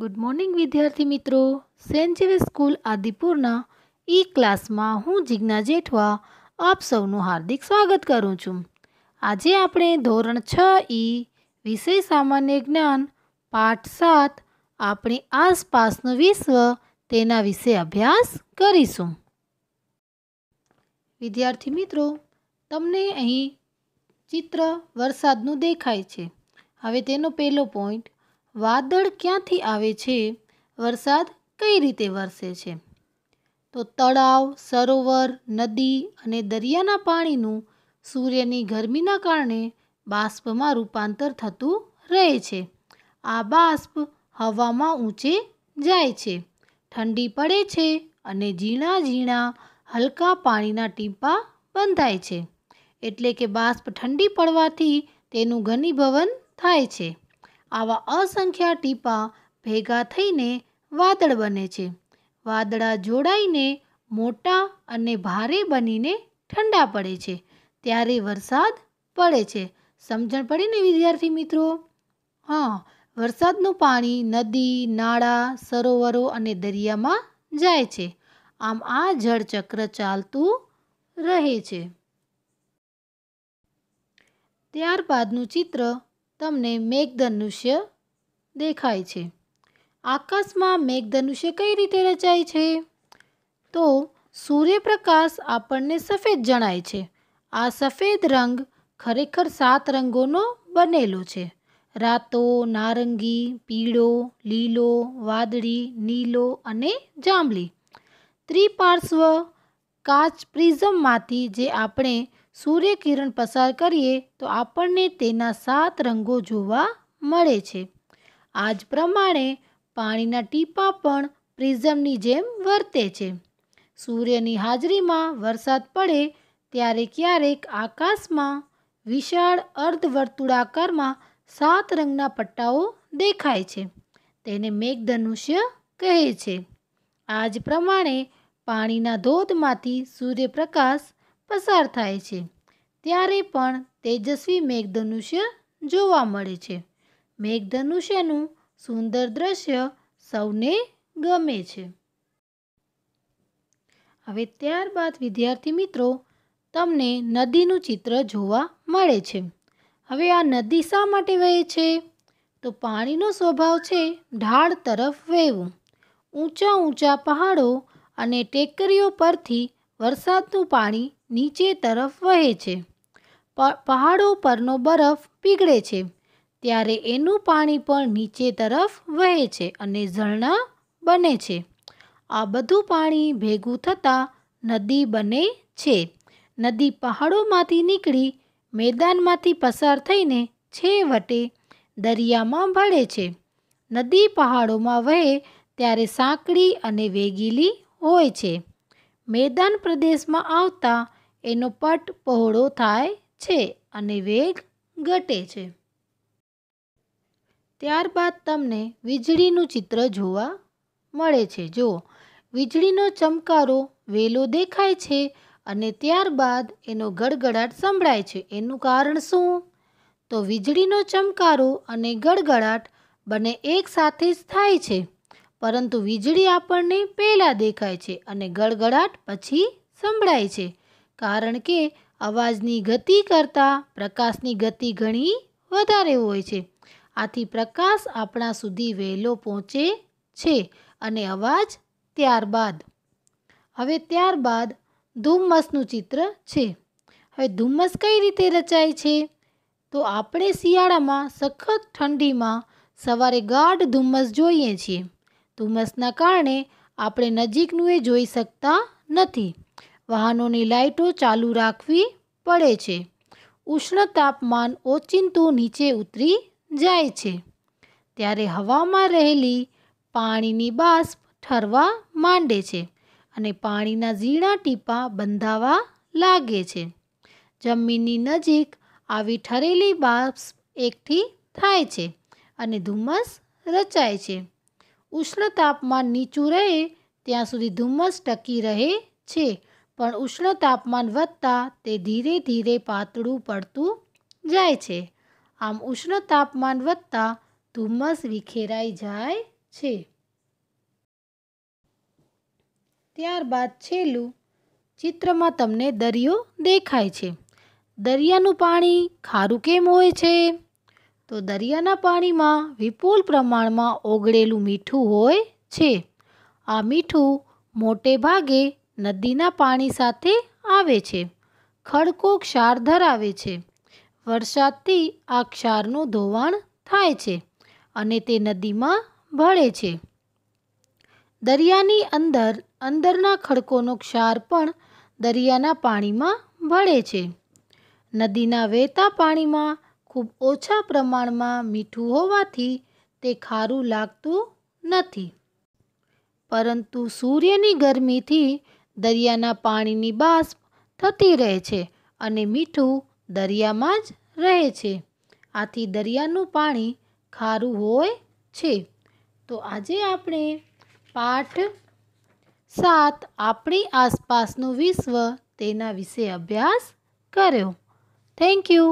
good morning વિદ્યાર્થી મિત્રો Saint Xavier school આદિપુરના ઈ ક્લાસમાં હું જિજ્ઞા જેઠવા આપ સૌનું હાર્દિક સ્વાગત કરું છું આજે આપણે ધોરણ છ ઈ વિષય સામાન્ય જ્ઞાન પાઠ સાત આપણી આસપાસનું વિશ્વ તેના વિશે અભ્યાસ કરીશું વિદ્યાર્થી મિત્રો તમને અહીં ચિત્ર વરસાદનું દેખાય છે હવે તેનો પહેલો પોઈન્ટ વાદળ ક્યાંથી આવે છે વરસાદ કઈ રીતે વરસે છે તો તળાવ સરોવર નદી અને દરિયાના પાણીનું સૂર્યની ગરમીના કારણે બાષ્પમાં રૂપાંતર થતું રહે છે આ બાષ્પ હવામાં ઊંચે જાય છે ઠંડી પડે છે અને ઝીણા ઝીણા હલકા પાણીના ટીપાં બંધાય છે એટલે કે બાષ્પ ઠંડી પડવાથી તેનું ઘનીભવન થાય છે આવા અસંખ્ય ટીપાં ભેગા થઈને વાદળ બને છે વાદળા જોડાઈને મોટા અને ભારે બનીને ઠંડા પડે છે ત્યારે વરસાદ પડે છે સમજણ પડી ને વિદ્યાર્થી મિત્રો હા વરસાદનું પાણી નદી નાળા સરોવરો અને દરિયામાં જાય છે આમ આ જળચક્ર ચાલતું રહે છે ત્યારબાદનું ચિત્ર તમને મેઘધનુષ્ય દેખાય છે આકાશમાં મેઘધનુષ્ય કઈ રીતે રચાય છે તો સૂર્યપ્રકાશ આપણને સફેદ જણાય છે આ સફેદ રંગ ખરેખર સાત રંગોનો બનેલો છે રાતો નારંગી પીળો લીલો વાદળી નીલો અને જાંબલી ત્રિપાર્શ્વ કાચ પ્રિઝમમાંથી જે આપણે સૂર્યકિરણ પસાર કરીએ તો આપણને તેના સાત રંગો જોવા મળે છે આ જ પ્રમાણે પાણીના ટીપાં પણ પ્રિઝમની જેમ વર્તે છે સૂર્યની હાજરીમાં વરસાદ પડે ત્યારે ક્યારેક આકાશમાં વિશાળ અર્ધવર્તુળાકારમાં સાત રંગના પટ્ટાઓ દેખાય છે તેને મેઘધનુષ્ય કહે છે આ જ પ્રમાણે પાણીના ધોધમાંથી સૂર્યપ્રકાશ પસાર થાય છે ત્યારે પણ તેજસ્વી મેઘધનુષ્ય જોવા મળે છે મેઘધનુષ્યનું સુંદર દ્રશ્ય સૌને ગમે છે હવે ત્યારબાદ વિદ્યાર્થી મિત્રો તમને નદીનું ચિત્ર જોવા મળે છે હવે આ નદી શા માટે વહે છે તો પાણીનો સ્વભાવ છે ઢાળ તરફ વહેવું ઊંચા ઊંચા પહાડો અને ટેકરીઓ પરથી વરસાદનું પાણી નીચે તરફ વહે છે પહાડો પરનો બરફ પીગળે છે ત્યારે એનું પાણી પણ નીચે તરફ વહે છે અને ઝરણા બને છે આ બધું પાણી ભેગું થતાં નદી બને છે નદી પહાડોમાંથી નીકળી મેદાનમાંથી પસાર થઈને છેવટે દરિયામાં ભળે છે નદી પહાડોમાં વહે ત્યારે સાંકડી અને વેગીલી હોય છે મેદાન પ્રદેશમાં આવતા એનો પટ પહોળો થાય છે અને વેગ ઘટે છે ત્યારબાદ તમને વીજળીનું ચિત્ર જોવા મળે છે જો વીજળીનો ચમકારો વેલો દેખાય છે અને ત્યારબાદ એનો ગડગડાટ સંભળાય છે એનું કારણ શું તો વીજળીનો ચમકારો અને ગડગડાટ બંને એકસાથે જ થાય છે પરંતુ વીજળી આપણને પહેલાં દેખાય છે અને ગડગડાટ પછી સંભળાય છે કારણ કે અવાજની ગતિ કરતાં પ્રકાશની ગતિ ઘણી વધારે હોય છે આથી પ્રકાશ આપણા સુધી વહેલો પહોંચે છે અને અવાજ ત્યારબાદ હવે ત્યારબાદ ધુમ્મસનું ચિત્ર છે હવે ધુમ્મસ કઈ રીતે રચાય છે તો આપણે શિયાળામાં સખત ઠંડીમાં સવારે ગાઢ ધુમ્મસ જોઈએ છીએ ધુમ્મસના કારણે આપણે નજીકનું એ જોઈ શકતા નથી વાહનોની લાઇટો ચાલુ રાખવી પડે છે ઉષ્ણ તાપમાન ઓચિંતું નીચે ઉતરી જાય છે ત્યારે હવામાં રહેલી પાણીની બાષ્પ ઠરવા માંડે છે અને પાણીના ઝીણા ટીપા બંધાવા લાગે છે જમીનની નજીક આવી ઠરેલી બાષ્પ એકઠી થાય છે અને ધુમ્મસ રચાય છે ઉષ્ણ તાપમાન નીચું રહે ત્યાં સુધી ધુમ્મસ ટકી રહે છે પણ ઉષ્ણ તાપમાન વધતાં તે ધીરે ધીરે પાતળું પડતું જાય છે આમ ઉષ્ણ તાપમાન વધતાં ધુમ્મસ વિખેરાઈ જાય છે ત્યારબાદ છેલ્લું ચિત્રમાં તમને દરિયો દેખાય છે દરિયાનું પાણી ખારું કેમ હોય છે તો દરિયાના પાણીમાં વિપુલ પ્રમાણમાં ઓગળેલું મીઠું હોય છે આ મીઠું મોટે ભાગે નદીના પાણી સાથે આવે છે ખડકો ક્ષાર ધરાવે છે વરસાદથી આ ક્ષારનું ધોવાણ થાય છે અને તે નદીમાં ભળે છે દરિયાની અંદર અંદરના ખડકોનો ક્ષાર પણ દરિયાના પાણીમાં ભળે છે નદીના વહેતા પાણીમાં ખૂબ ઓછા પ્રમાણમાં મીઠું હોવાથી તે ખારું લાગતું નથી પરંતુ સૂર્યની ગરમીથી દરિયાના પાણીની બાષ્પ થતી રહે છે અને મીઠું દરિયામાં જ રહે છે આથી દરિયાનું પાણી ખારું હોય છે તો આજે આપણે પાઠ સાત આપણી આસપાસનું વિશ્વ તેના વિશે અભ્યાસ કર્યો થેન્ક યુ